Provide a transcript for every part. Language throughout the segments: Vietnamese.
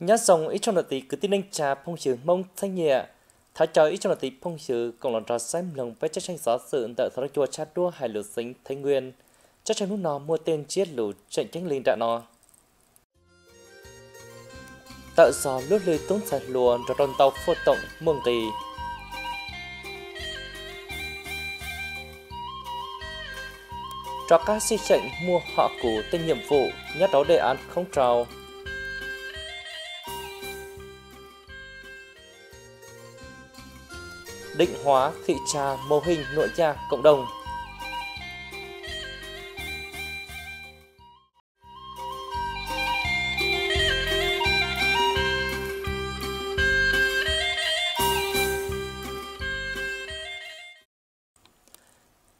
nhớ dòng ít trong đợt tỷ cứ tin anh trà phong chữ mông thanh nhẹ thả cho ít trong đợt tỷ phong chữ còn lòn trò xem lòng với chắc tranh gió sự đợi thọ chùa cha đua hải lửa sinh thái nguyên chắc chắn lúc nó mua tên chiết lũ trận tránh linh đã nó tạo gió lướt lưới tốn sạch lùa rồi đòn tàu phô tổng mường kỳ cho các si chạy mua họ cũ tên nhiệm vụ nhất đó đề án không trào định hóa thị trà mô hình nội gia cộng đồng.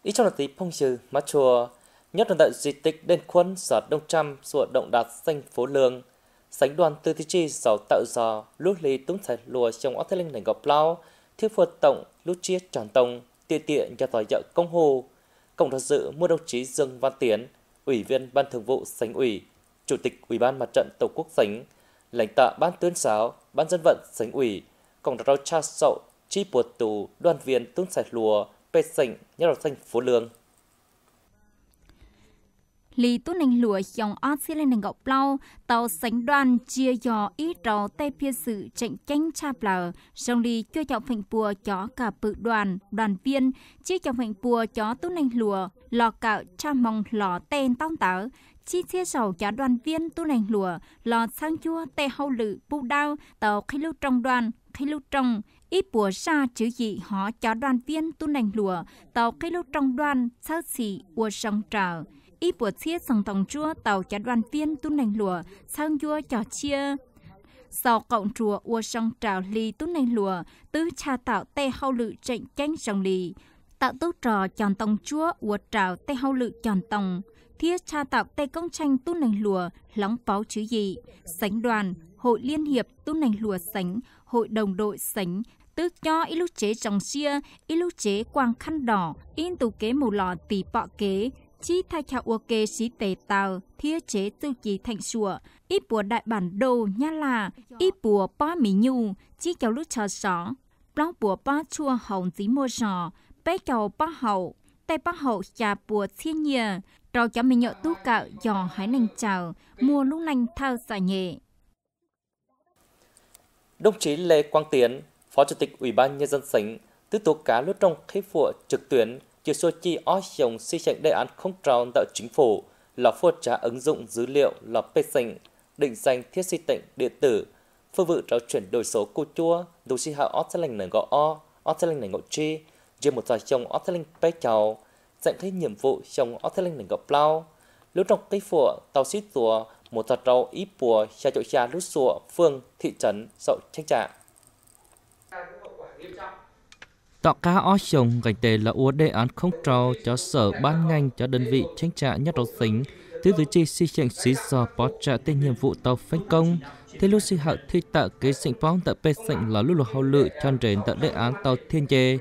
Ý trong là tí phong trừ mát chùa, nhất là tại di tích đền quân sở Đông Trăm sủa động đạt xanh phố lương, sánh đoàn tư thi chi giàu tạo giò, lúc lý túng sạch lùa trong ốc thế linh đành gọc lao, thiết Phật Tổng lúc chia Tròn Tông tiền tiện cho tòa dợ Công Hồ. Cộng đoàn dự mua đồng chí Dương Văn Tiến, Ủy viên Ban Thường vụ Sánh ủy, Chủ tịch Ủy ban Mặt trận Tổ quốc Sánh, lãnh tạ Ban tuyên giáo, Ban dân vận Sánh ủy, Cộng đoàn cha sậu, chi buộc tù, đoàn viên tương sạch lùa, bê sảnh, nhà đầu thành phố lương lý tu nành lụa dòng ót xí lên nành gọc plau tàu sánh đoàn chia dò ít trò tê pia sự chạy canh cha plờ dòng lì chưa chọc phành bùa chó cả bự đoàn đoàn viên chia chọc phành bùa chó tu nành lụa lò cạo cha mong lò tên tông tớ chi chia sầu cho đoàn viên tu nành lụa lò sang chua tê hâu lự bu đao tàu khi lưu trong đoàn khi lưu trong ít bùa xa chữ dị họ cho đoàn viên tu nành lùa tàu khi lưu trong đoàn sao xì ua sông trời ít bữa chia sòng tổng chúa tàu chả đoàn viên tu nành lùa sang chúa trò chia sau cộng chùa ua song trào lì tu nành lùa tứ cha tạo tê hậu lự trịnh chanh sòng lì tạo tốt trò chọn tòng chúa ua trào tê hậu lự chọn tòng thiết cha tạo tê công tranh tu nành lùa lóng báo chứ gì sánh đoàn hội liên hiệp tu nành lùa sánh hội đồng đội sánh tứ cho ít lúc chế trồng xia ít lúc chế quang khăn đỏ in tù kế màu lò tì bọ kế chi thay chào ô kê xí tề tàu thiết chế tư chỉ thành sủa ít bùa đại bản đồ nha là ít bùa ba mỹ nhu chi chào lúc chờ sỏ bao bùa ba chua hồng dí mua sò bé chào ba hậu tay ba hậu chà bùa thiên nhiên trò cho mì nhậu tu cạo giò hái nành chào mua lúc nành thao xả nhẹ đồng chí Lê Quang Tiến, Phó Chủ tịch Ủy ban Nhân dân tỉnh, tiếp tục cá lướt trong khế vụ trực tuyến chiều số chi ó dòng xây dựng đề án không trào tạo chính phủ là phô trá ứng dụng dữ liệu là pê sinh, định danh thiết si tịnh điện tử, phương vụ trao chuyển đổi số cô chua, đủ si hạ ó lành nở gõ o, ó lành nở ngộ chi, dư một trò chồng ó lành pê chào, dạng thấy nhiệm vụ chồng ó lành nở gõ plau, lúc trong cây phùa tàu xít tùa, một tòa trâu ít bùa, xa chỗ xa lút sùa, phương, thị trấn, sậu tranh trạng. Tọ cá o chồng gạch tề là ua đề án không trò cho sở ban ngành cho đơn vị tranh trả nhất đầu tính. Thứ dưới chi si chệnh xí do bó trả tên nhiệm vụ tàu phanh công. Thế lúc si hạ thi tạ kế sinh phong tại bê sinh là lúc lục hậu lự chọn rền tạ đề án tàu thiên dê.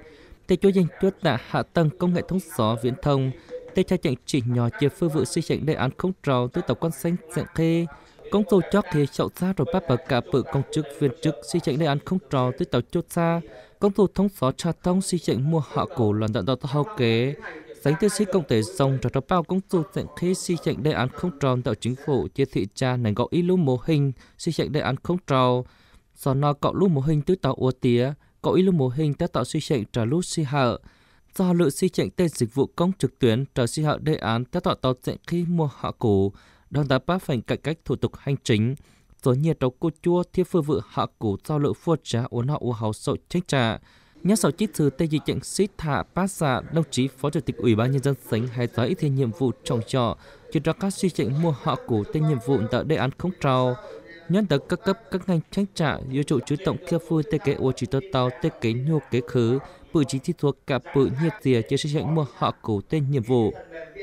Thế chú dành chuốt tạ hạ tầng công nghệ thông gió viễn thông. Thế cha chệnh chỉ nhỏ chia phương vụ si chệnh đề án không trò tư tàu quan xanh dạng khê. Công tố chó khi chậu xa rồi bắt bà cả bự công chức viên chức si chạy nơi ăn không trò tới tàu chốt xa. Công tố thống phó cha thông si chạy mua họ cổ loạn đợn đợn hậu kế. Sánh tư sĩ công tế dòng trò trò bao công tố tận khi si chạy đề án không trò tạo chính phủ chia thị cha nành gọi ý lưu mô hình si chạy đề án không trò. Do nó cọ lưu mô hình tới tàu ua tía, cọ ý lưu mô hình tới tàu si chạy trả lưu si hợ do lựa si chạy tên dịch vụ công trực tuyến trở si hợ đề án tới tàu tàu chạy khi mua họ cổ đang đã bác phần cải cách thủ tục hành chính rồi nhiệt đầu cô chua thiết phương vự hạ củ giao lựa phua trá ổn hạ ủ hào sậu trách trả. nhà sở chi thư tây dị trận xít thả bác xã đồng chí phó chủ tịch ủy ban nhân dân tỉnh hay tới thì nhiệm vụ trồng trọ chỉ ra các suy trận mua họ củ tên nhiệm vụ tại đề án không trào nhân tới các cấp các ngành trách trả yêu trụ chú tổng kia phu tê kế ô chỉ tơ tàu tê kế nhô kế khứ bự chỉ thi thuộc cả bự nhiệt tìa chỉ suy trận mua họ củ tên nhiệm vụ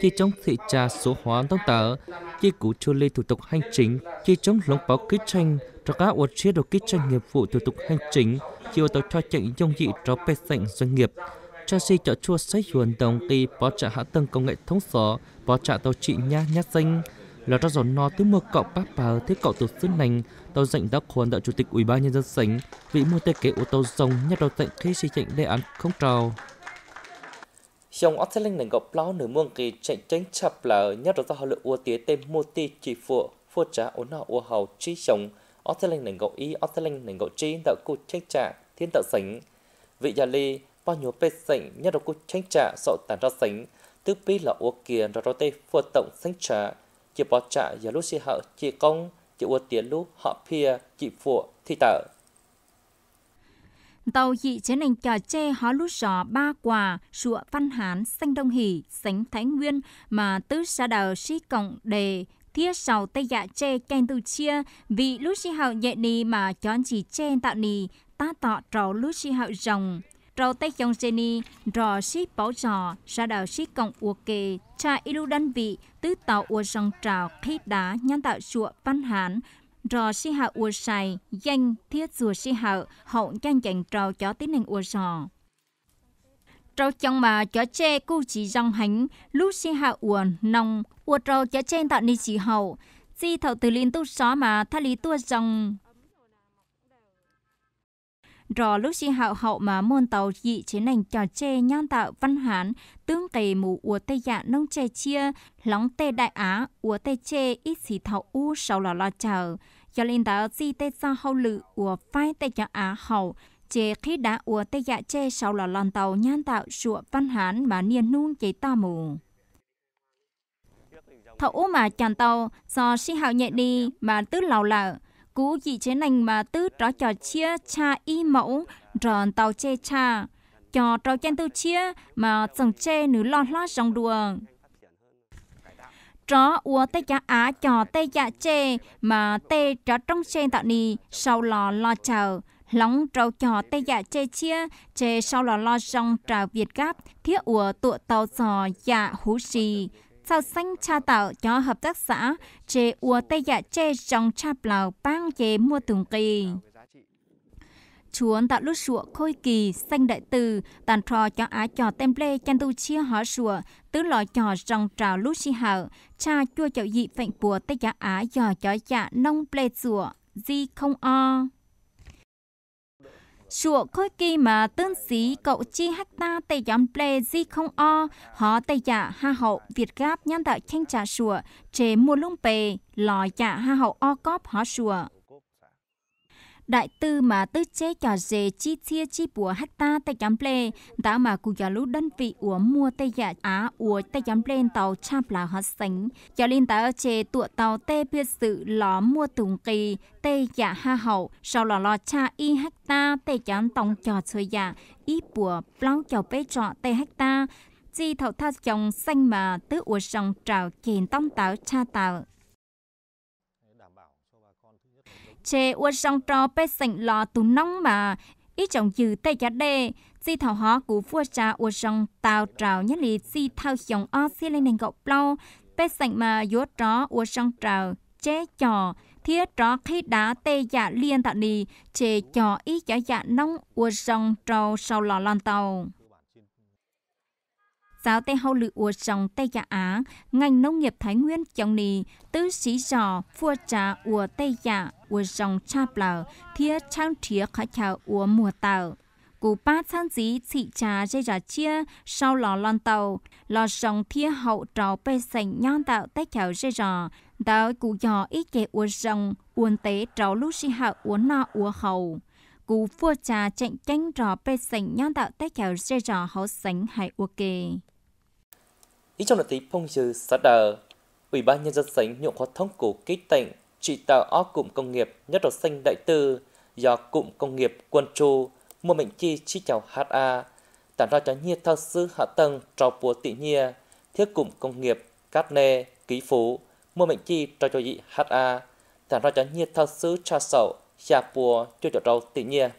chỉ trong thị trà số hóa tông tờ chi cú cho lê thủ tục hành chính chi chống lóng báo kích tranh cho các ổn chế đồ kích tranh nghiệp vụ thủ tục hành chính chiều tàu cho chạy dông dị cho bê sảnh doanh nghiệp cho si chợ chua xây huyền đồng kỳ bỏ trả hạ tầng công nghệ thông sở bỏ trả tàu trị nha nhát danh là cho giòn no tứ mưa cậu bác bà thế cậu tổ sư nành tàu dạnh đã khuôn đạo chủ tịch ủy ban nhân dân sánh vị mua tê kế ô tàu dòng nhất đầu tệnh khi xây chạy đề án không trào trong ốc linh nền gọc lao nửa muôn kỳ chạy tránh chập là nhất nhớ được họ lựa ua tía tên mô ti chỉ phụ phụ trả ổn họ ua hầu chi chồng ốc linh nền gọc y ốc linh nền gọc chi đạo cụ tránh trả thiên tạo sánh vị gia ly bao nhiêu bê sánh nhất được cụ tránh trả sọ tàn ra sánh tư pi là ua kiền rồi tê phụ tổng sánh trả chỉ bỏ trả giả lúc xì hậu chỉ công chỉ ua tía lúc họ pia chỉ phụ thi tạo Tàu dị chế nành trò chê hó lút giò ba quà, sụa văn hán, xanh đông hỷ, sánh thái nguyên mà tứ xa đào si cộng đề thiết sầu tây dạ chê kèn tu chia vị lút si hậu nhẹ nì mà chón chỉ chê tạo nì ta tọ trầu lút si hậu rồng trầu tây dòng chê nì rò si bảo trò xa đào si cộng ua kê cha ilu đơn vị tứ tàu ua rồng trào khí đá nhân tạo sụa văn hán rò si hạ ua sài danh thiết rùa si hạ hậu chăn chành trò chó tí nền ua sò trâu trong mà chó che cu chỉ dòng hánh lúc si hạ ua nong ua trâu chó che tạo ni chỉ hậu si thầu từ liên tu xó mà tha lý tua dòng rò lúc si hậu hậu mà môn tàu dị chế nành trò che nhan tạo văn hán tương tề mù ua tây dạ nông chê chia lóng tê đại á ua tê chê ít xì thọ u sau lò lo chờ cho nên đã gì tê ra hậu lự của phai tê cho á hậu chế khí đã ủa tê dạ chê sau là lòn tàu nhan tạo sụa văn hán mà niên nung chế ta mù thấu mà chàng tàu do si hậu nhẹ đi mà tứ lầu lợ cú dị chế nành mà tứ đó cho chia cha y mẫu ròn tàu chê cha cho trò chen tư chia mà chẳng chê nữ lo lo dòng đường trò ua tê chả á chò tê chả chê mà tê trò trong chê tạo nì sau lò lo chờ lóng trâu chò tê chả chê chia chê sau lò lo rong trà việt gáp thiết ua tụ tàu giò dạ hú xì sau xanh cha tạo cho hợp tác xã chê ua tê chả chê rong cha bào bang chê mua thường kỳ chuồn tạo lúc sủa khôi kỳ xanh đại từ tàn trò cho á trò tem temple chăn tu chia họ sủa tứ lò trò rong trào lúc chi hở cha chua chậu dị phạnh bùa tây giá á dò chó dạ nông ple sủa di không o Sủa khôi kỳ mà tương sĩ cậu chi hắc ta tây giám ple di không o, họ tây dạ ha hậu Việt gáp nhân tạo tranh trà sủa, chế mua lung bề, lò dạ ha hậu o cóp họ sủa đại tư mà tư chế cho dễ chi chia chi bùa hát ta tay chấm lê đã mà cụ giờ lúc đơn vị của mua tay giả dạ á của tay chấm lên tàu cha là hát sánh cho lên tàu chế tụ tàu tê biệt sự ló mua tùng kỳ tê giả dạ ha hậu sau là lò cha y hát ta tê chấm tông cho chơi giả dạ. y bùa plau cho bê trọ tê ta chi thầu tha chồng xanh mà tứ ủa sòng trào kiền tông tàu cha tàu chế ua song trò bê sảnh lò tù nông mà ý trọng dư tê giá đê chi thảo hóa của vua cha ua song tàu trào nhất lì chi thao hiọng o xí lên nền gọc lâu bê sảnh mà dúa trò ua song trào chế trò thiết trò khi đá tê giá dạ liên tạo đi chế trò ý giá giá dạ nông ua song trò sau lò lon tàu giáo tê hậu lự ua sông tây giá á ngành nông nghiệp thái nguyên chống nì tứ sĩ trò phua cha ua tây giá chào mùa tàu 我上差不了，贴长贴可巧我摸到。cụ ba tháng dí thị trà dây trà chia sau lò lon tàu lò sông thia hậu trò bê sành nhang tạo tách chào dây trò đào cụ nhỏ ít kệ uốn sông uốn tế trò lúc si hạ uốn nọ uốn hậu cụ phua trà chạy cánh trò bê sành nhang tạo tách chào dây trò hậu sánh hải uốn kề ý trong là tí phong trừ sát đờ ủy ban nhân dân sánh nhượng khóa thông cổ kích tịnh trị tạo ó cụm công nghiệp nhất đột xanh đại tư do cụm công nghiệp quân chu mua mệnh chi chi chào HA tản ra cho nhiên thao sư hạ tầng trò bùa tị nhiên thiết cụm công nghiệp cát nê ký phú mua mệnh chi trò cho dị HA tản ra cho nhiên thao sư cha sậu xa bùa cho cho trâu tị nhiên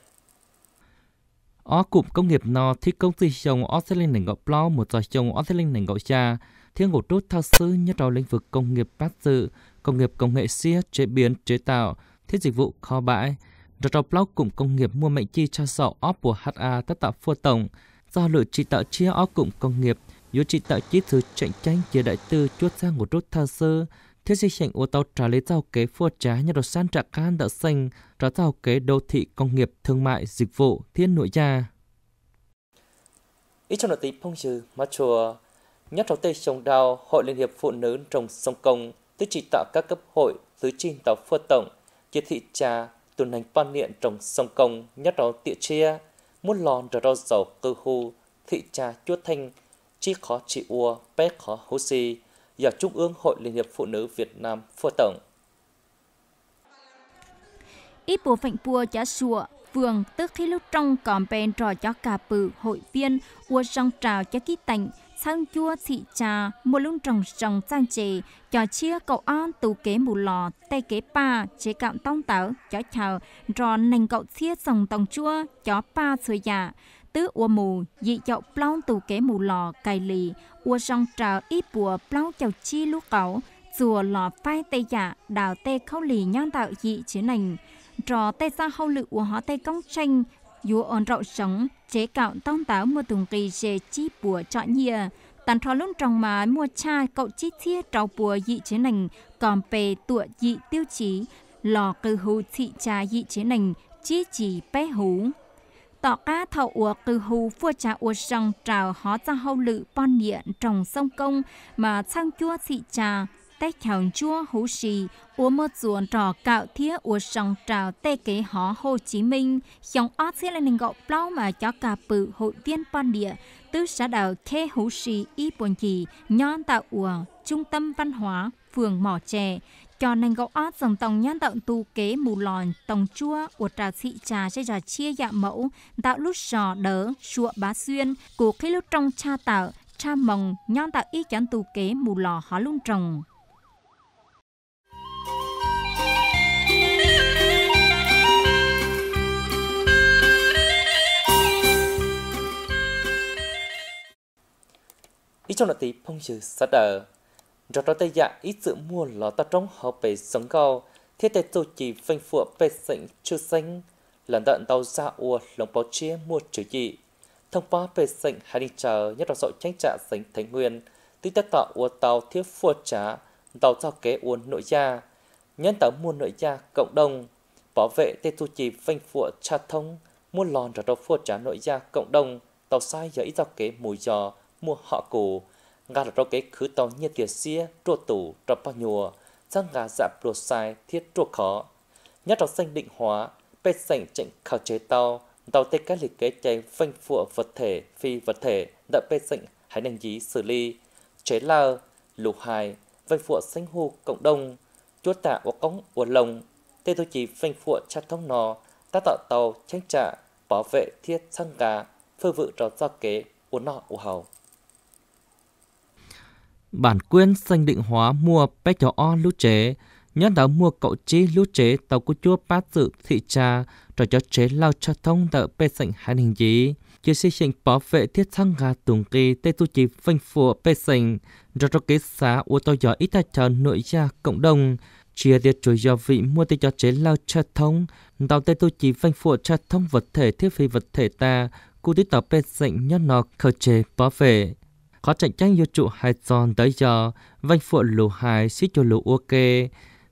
ó cụm công nghiệp nó thì công ty trồng Australia nền gọc plau một trò trồng Australia nền gọc cha thiên cổ trút thao sư nhất trò lĩnh vực công nghiệp bát dự công nghiệp công nghệ siết, chế biến, chế tạo, thiết dịch vụ kho bãi. Rotoblog cùng công nghiệp mua mệnh chi cho sọ óp của HA tất tạo phua tổng, do lựa trị tạo chia óp cùng công nghiệp, yếu trị tạo chi thứ tranh tranh chia đại tư chuốt ra một rút thơ sơ, thiết dịch hành ô tàu trả lấy giao kế phua trá nhà đột san trạc can đã xanh, trả giao kế đô thị công nghiệp thương mại dịch vụ thiên nội gia. ít trong nội tí phong trừ, mà chùa, nhất trong tây trồng đào Hội Liên hiệp Phụ Nữ trồng sông Công tứ chỉ tạo các cấp hội tứ chi tạo phua tổng chia thị trà tuần hành pan niệm trồng sông công nhất đó tiệ chia muốn lòn rồi rau dầu cơ hu thị trà chúa thanh chi khó chị ua bé khó hú si và trung ương hội liên hiệp phụ nữ việt nam phua tổng ít bộ phạnh pua chả sủa vườn tức khi lúc trong còn bên trò cho cà bự hội viên ua răng trào cho ký tành sang chua thị trà một lung trồng trồng trang trì cho chia cậu on tù kế mù lò tay kế pa chế cạm tông táo cho chào rò nành cậu chia sòng tông chua cho pa sưởi dạ tứ ua mù dị chậu plong tù kế mù lò cài lì ua song trà ít bùa plong chậu chi lú cẩu chùa lò phai tây dạ đào tê khâu lì nhang tạo dị chế nành trò tê xa hâu lự ua họ tê công tranh dù ổn rậu sống chế cạo tông táo mua tùng kỳ dê chi bùa trọ nhìa tàn thọ luôn trong mà mua cha cậu chi thiết trâu bùa dị chế nành còn bề tụa dị tiêu chí lò cư hù thị trà dị chế nành chi chỉ bé hú tỏ cá thầu ủa cư hù vua cha ủa sông trào hó ra hâu lự pon điện trồng sông công mà sang chua thị trà tay chào chua hữu xì, ua mơ chuồn trò cạo thía ua sòng trào tê kế họ Hồ Chí Minh, dòng ót sẽ lên nền gọc plau mà cho cả bự hội viên ban địa, tứ xã đảo khe hữu xì y buồn chì, nhon tạo ua, trung tâm văn hóa, phường mỏ chè, cho nên gấu ót dòng tòng nhãn tạo tu kế mù lòn tòng chua của trà thị trà sẽ trà chia dạ mẫu tạo lúc sò đỡ chua bá xuyên của khi lúc trong cha tạo cha mồng nhon tạo y chán tu kế mù lò hó luôn trồng ít trong là tí phong chữ sát đờ rõ đó tây dạ ít dự mua lọ ta trong họ về sống cầu thiết tế tổ chỉ phanh phụ về sảnh chưa xanh lần tận tàu ra ua lòng báo chia mua chữ gì thông báo về sảnh hai đi chờ nhất là dội tranh trả sảnh thánh nguyên tí tất tạo ua tàu thiết phụ trả tàu giao kế ua nội gia nhân tạo mua nội gia cộng đồng bảo vệ tê tu chỉ phanh phụ tra thông mua lòn rõ đầu phụ trả nội gia cộng đồng tàu sai giờ ít giao kế mùi giò mua họ cụ nga là kế khứ tàu nhiệt tiền xia trua tủ trọ bao nhùa sang gà dạ pro sai thiết trua khó nhất trọ xanh định hóa bê sảnh chỉnh khảo chế tàu tàu tê cái lịch kế cháy phanh phụ vật thể phi vật thể đã bê sảnh hãy năng dí xử lý chế lao lục hài vành phụ xanh hù cộng đồng chúa tạ của cống của lồng tê tôi chỉ vành phụ cha thông nò ta tạo tàu tranh trả bảo vệ thiết sang gà phơ vự trò do kế ua nọ ua hầu bản quyền sanh định hóa mua bé chó o lũ chế, nhân đó mua cậu chi lũ chế tàu của chúa bát sự thị trà, rồi cho chế lao cho thông tờ bê sảnh hai hình dí. Chỉ xây dựng bảo vệ thiết thăng gà tùng kỳ tê tu chỉ phanh phùa bê sảnh, rồi cho kế xá ô tô gió ít thạch chờ nội gia cộng đồng, chia tiết chuối do vị mua tê cho chế lao cho thông, đào tê tu chỉ phanh phùa cho thông vật thể thiết phi vật thể ta, cụ tí tàu bê sảnh nhân nó khởi chế bảo vệ khó chạy tranh yêu trụ hai giòn tới giờ vanh phụ lù hài xít cho lù ok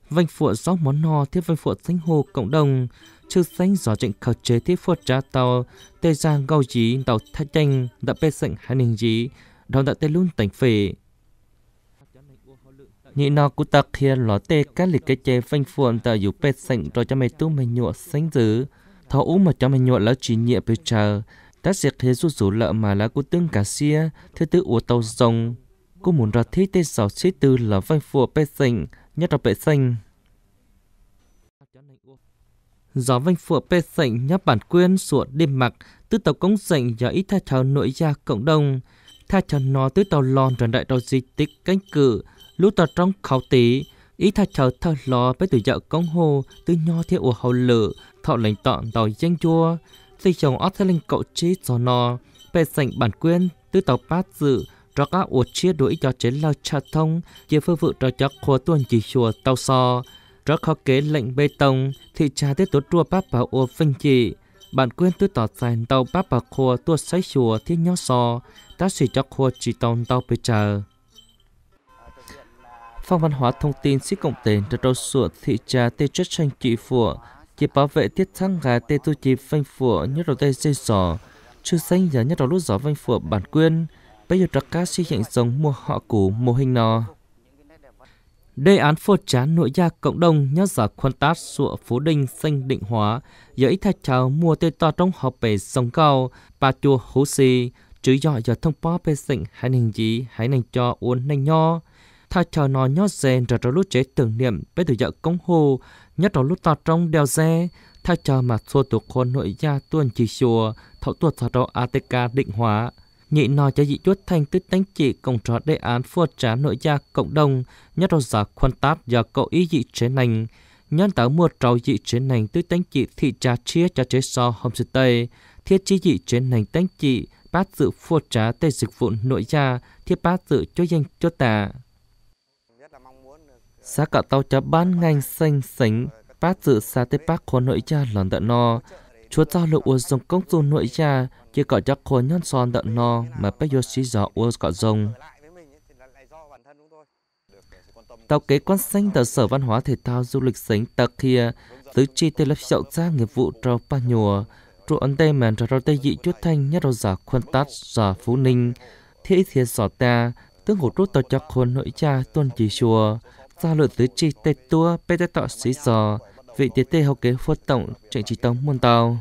vanh phụ gió món no thiết vanh phụ thánh hồ cộng đồng chư sánh gió trận khẩu chế thiết phụ trả tàu tê giang gâu dí tàu thách tranh đã bê sạnh hai ninh dí đó đã tê luôn tỉnh phỉ nhị nó cũng ta hiền ló tê các lịch cái chế vanh phuộn tờ dù bê sạnh rồi cho mày tu mày nhụa sánh dữ, thọ ú mà cho mày nhụa lỡ chỉ nhịa bây chờ ta sẽ thế rút rủ lợ mà là cô tương cả xia thế tư ủa tàu rồng cô muốn ra thế tên sáu chế tư là văn phùa bệ xanh nhất là bệ xanh gió văn phùa bệ xanh nhấp bản quyền sủa đêm mặc tư tàu công sành và ít tha cháu nội gia cộng đồng tha cháu nó tư tàu lon rần đại đầu di tích cánh cử lũ tàu trong khảo tí ý tha cháu thơ lò bé tuổi dạo công hồ tư nho theo ủa hậu lử thọ lệnh tọn tàu danh chua thì chồng ở thế linh cậu chí cho nó về sảnh bản quyền tư tàu bát dự cho các ổ chia đuổi cho chế lao trà thông chỉ phương vụ cho chắc khóa tuần chỉ chùa tàu so cho khó kế lệnh bê tông thị trà tiết tố trua bác bảo ô vinh trị bản quyền tư tỏ dành tàu bác bảo khóa tua sấy chùa thiết nhó so đã xỉ cho khóa chỉ tàu tàu bê chờ phong văn hóa thông tin sĩ cộng tên trở đầu sửa thị trà tê chất tranh trị phủa chỉ bảo vệ tiết thắng gà tê tu chỉ vanh phủa nhất đầu tê dây sò chưa xanh giờ nhất đầu lúc gió vanh phủa bản quyền bây giờ trắc cá si hiện giống mua họ cũ mô hình nò đề án phô trán nội gia cộng đồng nhớ giả khoan tát sụa phố đình xanh định hóa giờ ít thạch chào mua tê to trong họp về sông cao bà chùa hố xì chứ giỏi giờ thông báo về sinh hai nành gì hai nành cho uốn nành nho tha chờ nó nhót dèn trở trở lúc chế tưởng niệm với từ dạo công hồ nhất đó lúc ta trong đeo xe tha chờ mà xua tổ khôn nội gia tuân chỉ chùa thọ tuột sở đó ATK định hóa nhị nò cho dị chuốt thanh tích đánh trị cộng trò đề án phua trá nội gia cộng đồng nhất đó giả quan tát do cậu ý dị chế nành nhân tạo mua trâu dị chế nành tư đánh trị thị trà chia cho chế so hôm sư tây thiết chi dị chế nành đánh trị bát dự phua trá tây dịch vụ nội gia thiết bát dự cho danh cho tà Xa cả tàu chá bán ngành xanh xánh, phát dự xa tế bác khôn nội cha lòn đợn no. Chúa cho lộ ua dòng công dụng nội cha, chỉ có chắc khôn nhân son đợn no mà bác yô xí gió ua cọ dùng Tàu kế quan xanh tờ Sở Văn hóa Thể thao Du lịch sánh tạc kia, tứ chi tê lập dạo ra nghiệp vụ trò ba nhùa, trụ ấn tê màn trò tê dị chút thanh nhất đầu giả khuân tát giả phú ninh, thế ý giỏ ta, tương hổ rút tàu chắc khôn nội cha tuân chỉ chùa do lửa tứ chi tê tua bê tê tọ xí giò vị tế tê hậu kế phu tổng chạy trí tông muôn tàu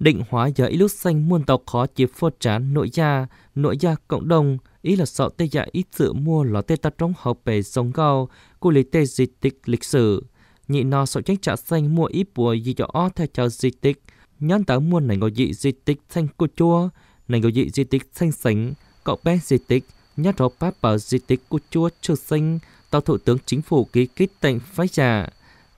định hóa giờ ít lúc xanh muôn tàu khó chế phô trán nội gia nội gia cộng đồng ý là sợ tê dạ ít dự mua ló tê ta trong hậu bề sông cao của lý tê di tích lịch sử nhị nò sợ tránh trả xanh mua ít bùa gì cho o theo chào di tích nhắn tới muôn này ngồi dị di tích xanh cô chua này ngồi dị di tích xanh sánh cậu bé di tích nhất rô pháp bảo di tích của chúa trừ sinh tàu thủ tướng chính phủ ký kết tệnh phái trà.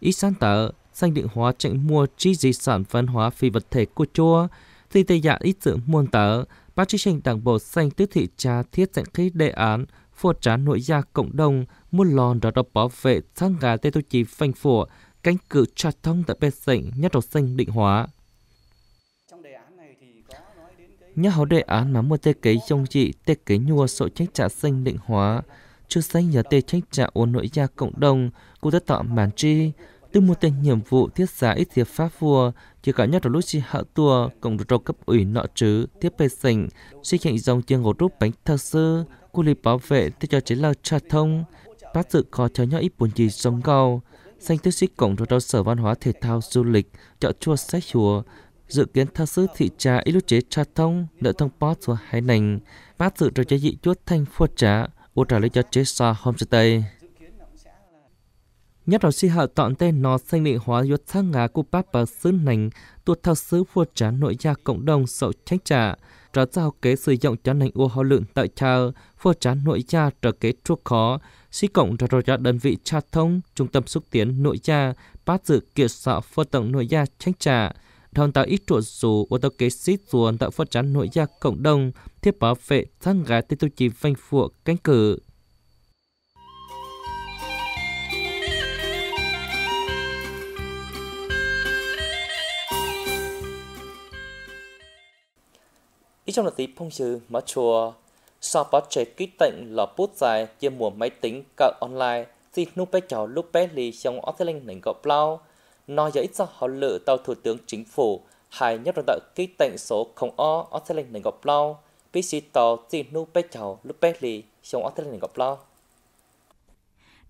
Ý sáng tở, danh định hóa chạy mua chi di sản văn hóa phi vật thể của chúa, thì tây giả ít sự muôn tờ ba chương trình đảng bộ xanh tứ thị trà thiết dẫn khí đề án phô trá nội gia cộng đồng muốn lòn đó đó bảo vệ sang gà tây tô chí phanh phủa cánh cử trà thông tại bê sảnh nhất đầu xanh định hóa. Nhớ hậu đề án mà mua tê kế trong trị tê kế nhua sổ trách trả sinh định hóa chưa xanh nhờ tê trách trả ôn nội gia cộng đồng cũng đã tạo màn tri từ mua tên nhiệm vụ thiết giá ít thiệp pháp vua chỉ cả nhất là lúc chi hạ tùa cộng được cấp ủy nọ chứ thiết bề sình xây dựng dòng chương gỗ rút bánh thơ sư cô lý bảo vệ tư cho chế lao trà thông bác dự có cho nhỏ ít buồn gì sống gầu xanh tư suy cộng được đâu sở văn hóa thể thao du lịch chợ chua sách chùa dự kiến thao sứ thị trà ít lúc chế trà thông nợ thông bó số hai nành bát sự trò chế dị chốt thanh phua trà ô trả lấy cho chế sa hôm cho tây nhất là si hạ tọn tên nó sinh định hóa yốt sang ngá của bác bà sứ nành tuột thao sứ phua trà nội gia cộng đồng sậu tránh trà trò giao kế sử dụng cho nành ô hóa lượng tại trà phua trà nội gia trò kế chuốc khó si cộng trò trò đơn vị tra thông trung tâm xúc tiến nội gia bát dự kiệt sọ phua tổng nội gia tránh trà thông tạo ít trụ dù ô tô kế sĩ ruồn tạo phát triển nội gia cộng đồng thiết bảo vệ thân gái tới tiêu chí vanh phụ cánh cử Ý trong là tí phong sư mà chùa Sao bó trẻ ký tệnh là bút dài trên mùa máy tính cả online Thì nụ bé cháu lúc bé lì trong ổ thế linh nảnh gọp lao nói giới cho họ lựa tàu thủ tướng chính phủ hai nhất là tàu ký tệnh số không o ở Australia nền gọc lao bí sĩ tàu chỉ nu bê chào lúc bê lì trong ở Australia nền gọc lao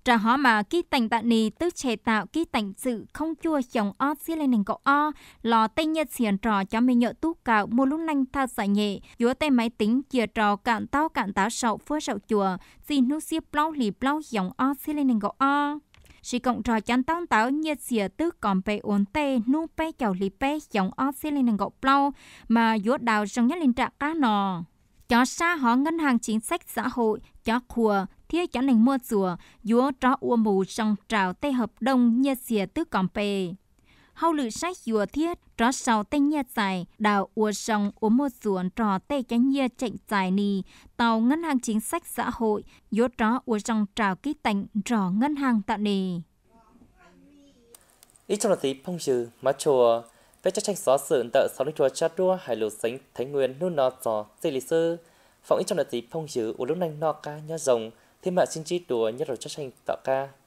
trả họ mà ký tành tạ nì tức chế tạo ký tành sự không chua chồng o xí lên nền cậu o lò tây nhật xiển trò cho mình nhợ tú cạo mua lúc nanh tha giải nhẹ dúa tay máy tính chia trò cạn tao cạn tá sậu phua sậu chùa xin nu xếp plau lì plau chồng o xí lên nền cậu o Sĩ cộng trò chán tông táo nhiệt xìa tư còn bê ổn tê nu bê chào lì bê giống ớt xí lên nâng lâu mà yếu đào trong nhất linh trạc cá nò. Chó xa họ ngân hàng chính sách xã hội, chó khùa, thiết chó nành mua rùa, yếu tró ua mù trong trào tê hợp đồng nhiệt xìa tư còn bê hầu lử sách yua thiết tró sau tay nhia dài đào ua sông ua một ruộng trò tay chánh nhia chạy dài nì tàu ngân hàng chính sách xã hội yốt tró ua sông trào ký tạnh trò ngân hàng tạo nì ít trong là tí phong dư mà chùa về cho tranh xóa sự tợ sáu lịch chùa chát đua hải lục sánh thái nguyên nôn nọ trò dây lý sư phóng ít trong là tí phong dư ua lúc nanh nọ ca nhá rồng thêm mạ xin chi đùa nhất rồi chắc tranh tạo ca